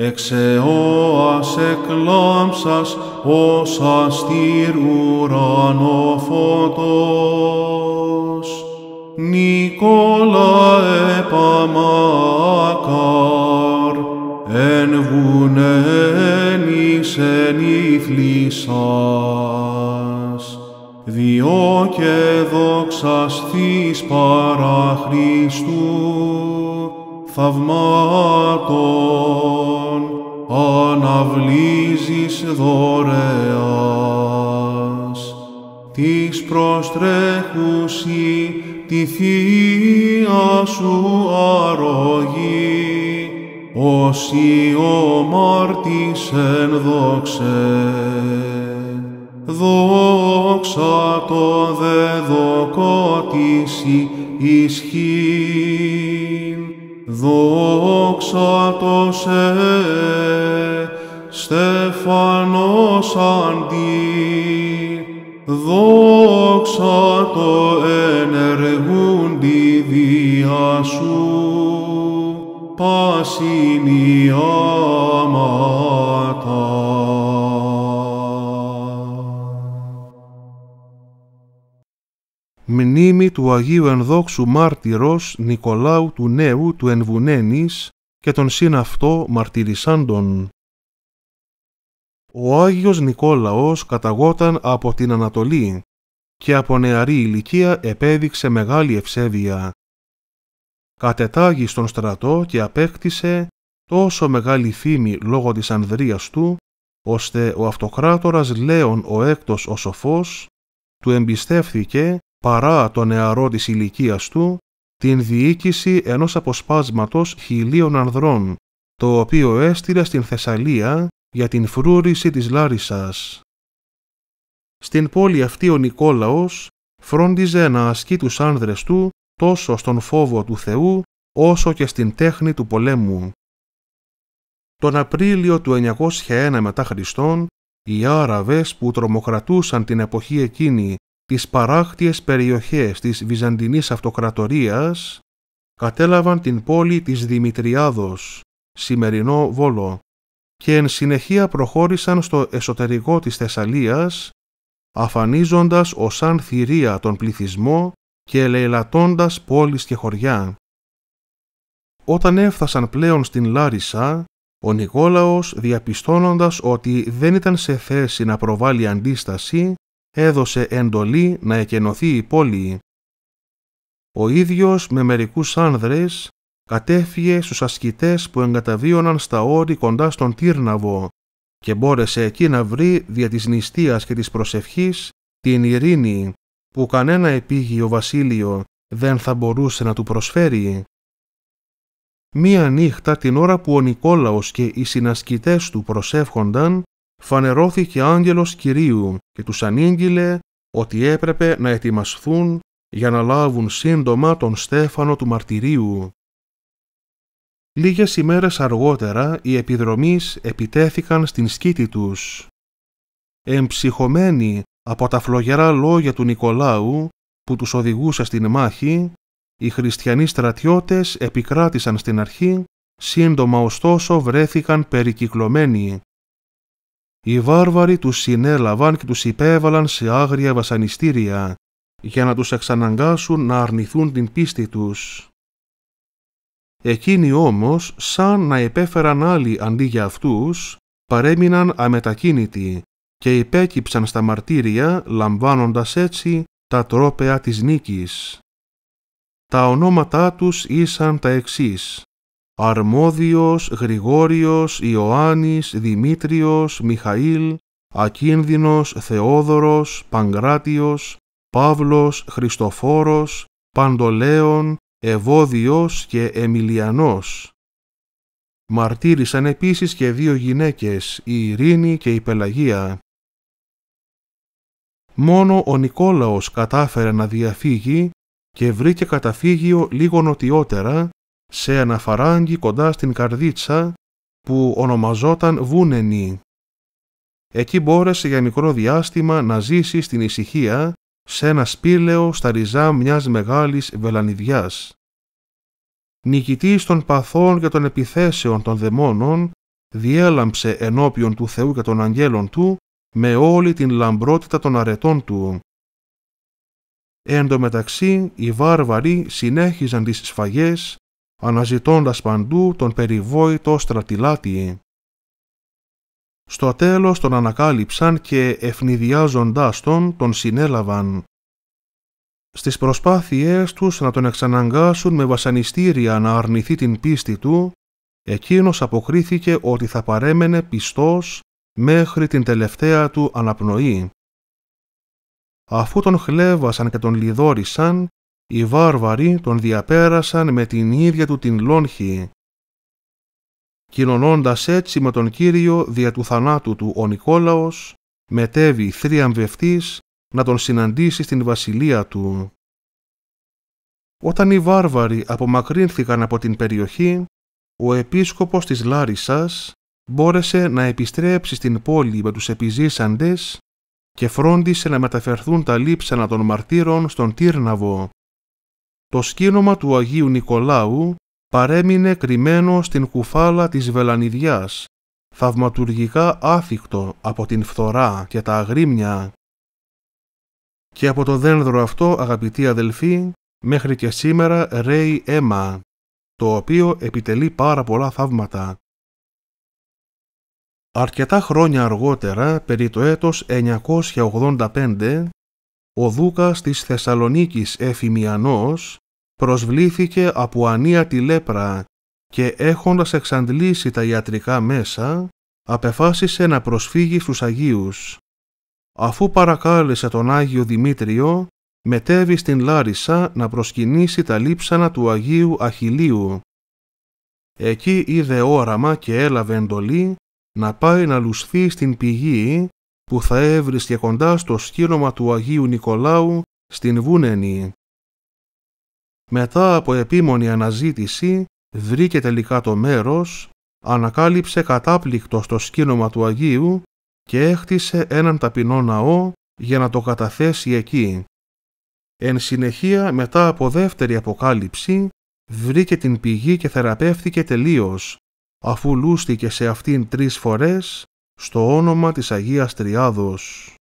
Εξεώας εκλάμψας ως αστήρ φωτός. Νικόλα επαμάκαρ, εν βουνένης εν ήθλησας, διώκε θαυμάτων αναβλίζεις δωρεάς της προστρέχουσι τη Θεία σου αρρωγή όσοι ο μάρτης δόξε Δόξα το δε δοκότηση ισχύει Δόξα το σε Στεφανός αντί, δόξα το ενεργούν τη διά σου, πασινιάματα. μνήμη του Αγίου Ενδόξου Μάρτυρος Νικολάου του Νέου του Ενβουνένης και τον συναυτό μαρτυρισάντων. Ο Άγιος Νικόλαος καταγόταν από την Ανατολή και από νεαρή ηλικία επέδειξε μεγάλη ευσέβεια. Κατετάγει στον στρατό και απέκτησε τόσο μεγάλη φήμη λόγω της ανδρείας του, ώστε ο αυτοκράτορας Λέων ο έκτος ο σοφός του εμπιστεύθηκε παρά το νεαρό της ηλικίας του, την διοίκηση ενός αποσπάσματος χιλίων ανδρών, το οποίο έστειλε στην Θεσσαλία για την φρούρηση της Λάρισας. Στην πόλη αυτή ο Νικόλαος φρόντιζε να ασκεί τους άνδρες του τόσο στον φόβο του Θεού όσο και στην τέχνη του πολέμου. Τον Απρίλιο του 901 μετά Χριστόν, οι Άραβες που τρομοκρατούσαν την εποχή εκείνη τις παράκτιες περιοχές της Βυζαντινής Αυτοκρατορίας, κατέλαβαν την πόλη της Δημητριάδος, σημερινό Βόλο, και εν συνεχεία προχώρησαν στο εσωτερικό της Θεσσαλίας, αφανίζοντας ως αν θηρία τον πληθυσμό και ελεηλατώντας πόλεις και χωριά. Όταν έφτασαν πλέον στην Λάρισα, ο Νικόλαος διαπιστώνοντας ότι δεν ήταν σε θέση να προβάλλει αντίσταση, έδωσε εντολή να εκενωθεί η πόλη. Ο ίδιος με μερικούς άνδρες κατέφυγε στους ασκητές που εγκαταβίωναν στα όρη κοντά στον Τύρναβο και μπόρεσε εκεί να βρει δια της νηστείας και της προσευχής την ειρήνη που κανένα επίγειο βασίλειο δεν θα μπορούσε να του προσφέρει. Μία νύχτα την ώρα που ο Νικόλαος και οι συνασκητές του προσεύχονταν, φανερώθηκε άγγελος Κυρίου και τους ανήγγειλε ότι έπρεπε να ετοιμασθούν για να λάβουν σύντομα τον Στέφανο του Μαρτυρίου. Λίγες ημέρες αργότερα οι επιδρομείς επιτέθηκαν στην σκήτη τους. Εμψυχωμένοι από τα φλογερά λόγια του Νικολάου που τους οδηγούσε στην μάχη, οι χριστιανοί στρατιώτες επικράτησαν στην αρχή, σύντομα ωστόσο βρέθηκαν περικυκλωμένοι οι βάρβαροι τους συνέλαβαν και τους υπέβαλαν σε άγρια βασανιστήρια για να τους εξαναγκάσουν να αρνηθούν την πίστη τους. Εκείνοι όμως, σαν να επέφεραν άλλοι αντί για αυτούς, παρέμειναν αμετακίνητοι και υπέκυψαν στα μαρτύρια λαμβάνοντας έτσι τα τρόπεα της νίκης. Τα ονόματά τους ήσαν τα εξής Αρμόδιος, Γρηγόριος, Ιωάννης, Δημήτριος, Μιχαήλ, Ακίνδυνος, Θεόδωρος, Παγκράτιος, Παύλος, Χριστοφόρος, Παντολέων, Ευώδιος και Εμιλιανός. Μαρτύρησαν επίσης και δύο γυναίκες, η Ειρήνη και η Πελαγία. Μόνο ο Νικόλαος κατάφερε να διαφύγει και βρήκε καταφύγιο λίγο νοτιότερα, σε ένα φαράγγι κοντά στην καρδίτσα που ονομαζόταν Βούνενη. Εκεί μπόρεσε για μικρό διάστημα να ζήσει στην ησυχία σε ένα σπήλαιο στα ριζά μιας μεγάλης βελανιδιάς. Νικητής των παθών και των επιθέσεων των δαιμόνων, διέλαμψε ενώπιον του Θεού και των αγγέλων του με όλη την λαμπρότητα των αρετών του. Εν τω μεταξύ, οι βάρβαροι συνέχιζαν τις σφαγές αναζητώντας παντού τον περιβόητο στρατιλάτη. Στο τέλος τον ανακάλυψαν και ευνηδιάζοντάς τον τον συνέλαβαν. Στις προσπάθειές τους να τον εξαναγκάσουν με βασανιστήρια να αρνηθεί την πίστη του, εκείνος αποκρίθηκε ότι θα παρέμενε πιστός μέχρι την τελευταία του αναπνοή. Αφού τον χλέβασαν και τον λιδόρισαν, οι βάρβαροι τον διαπέρασαν με την ίδια του την λόγχη. Κοινωνώντας έτσι με τον Κύριο δια του θανάτου του ο Νικόλαος, μετέβη θριαμβευτής να τον συναντήσει στην βασιλεία του. Όταν οι βάρβαροι απομακρύνθηκαν από την περιοχή, ο επίσκοπος της Λάρισσας μπόρεσε να επιστρέψει στην πόλη με τους επιζήσαντες και φρόντισε να μεταφερθούν τα λείψανα των μαρτύρων στον Τύρναβο το σκήνομα του Αγίου Νικολάου παρέμεινε κρυμμένο στην κουφάλα της βελανιδιάς, θαυματουργικά άθικτο από την φθορά και τα αγρίμια. Και από το δένδρο αυτό, αγαπητοί αδελφοί, μέχρι και σήμερα ρέει αίμα, το οποίο επιτελεί πάρα πολλά θαύματα. Αρκετά χρόνια αργότερα, περί το έτος 985, ο Δούκας της Θεσσαλονίκης Εφημιανός προσβλήθηκε από ανία τη λέπρα και έχοντας εξαντλήσει τα ιατρικά μέσα, απεφάσισε να προσφύγει στους Αγίους. Αφού παρακάλεσε τον Άγιο Δημήτριο, μετέβη στην Λάρισα να προσκυνήσει τα λείψανα του Αγίου Αχιλίου. Εκεί είδε όραμα και έλαβε εντολή να πάει να λουσθεί στην πηγή που θα έβρισκε κοντά στο σκήνομα του Αγίου Νικολάου στην Βούνενη. Μετά από επίμονη αναζήτηση, βρήκε τελικά το μέρος, ανακάλυψε κατάπληκτο στο σκυνομα του Αγίου και έχτισε έναν ταπεινό ναό για να το καταθέσει εκεί. Εν συνεχεία, μετά από δεύτερη αποκάλυψη, βρήκε την πηγή και θεραπεύτηκε τελείως, αφού λούστηκε σε αυτήν τρεις φορές στο όνομα της Αγίας Τριάδος.